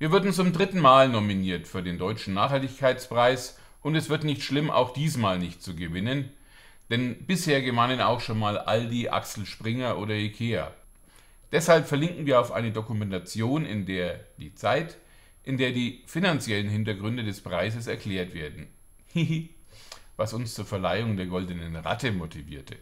Wir würden zum dritten Mal nominiert für den Deutschen Nachhaltigkeitspreis und es wird nicht schlimm, auch diesmal nicht zu gewinnen, denn bisher gewannen auch schon mal Aldi, Axel Springer oder Ikea. Deshalb verlinken wir auf eine Dokumentation, in der die Zeit, in der die finanziellen Hintergründe des Preises erklärt werden. Hihi, was uns zur Verleihung der Goldenen Ratte motivierte.